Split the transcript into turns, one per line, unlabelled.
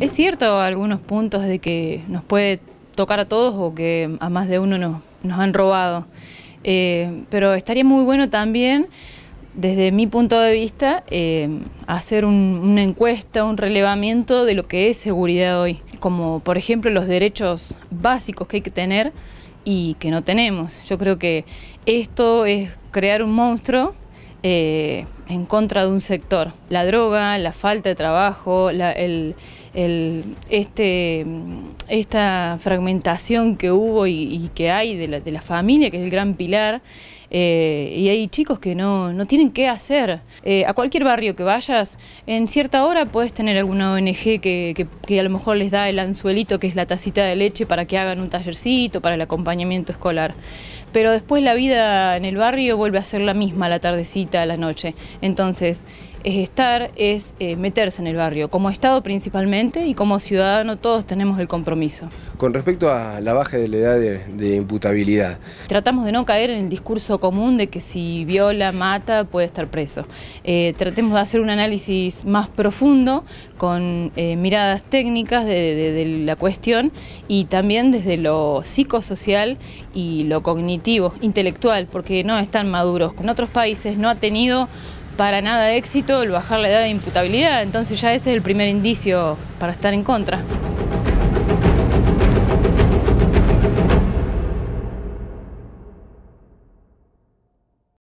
Es cierto algunos puntos de que nos puede tocar a todos o que a más de uno nos, han robado, eh, pero estaría muy bueno también, desde mi punto de vista, eh, hacer una encuesta, un relevamiento de lo que es seguridad hoy, como por ejemplo los derechos básicos que hay que tener y que no tenemos. Yo creo que esto es crear un monstruo eh, en contra de un sector. La droga, la falta de trabajo, el, el, este mm, esta fragmentación que hubo y, que hay de la, familia, que es el gran pilar, eh, y hay chicos que no, no tienen qué hacer. Eh, a cualquier barrio que vayas, en cierta hora puedes tener alguna ONG que, a lo mejor les da el anzuelito, que es la tacita de leche, para que hagan un tallercito, para el acompañamiento escolar. Pero después la vida en el barrio vuelve a ser la misma, la tardecita, a la noche. Entonces, es estar, es eh, meterse en el barrio. Como Estado principalmente y como ciudadano todos tenemos el compromiso
con respecto a la baja de la edad de, imputabilidad.
Tratamos de no caer en el discurso común de que si viola, mata, puede estar preso. Eh, tratemos de hacer un análisis más profundo con eh, miradas técnicas de, la cuestión y también desde lo psicosocial y lo cognitivo, intelectual, porque no están maduros. En otros países no ha tenido para nada éxito el bajar la edad de imputabilidad, entonces ya ese es el primer indicio para estar en contra.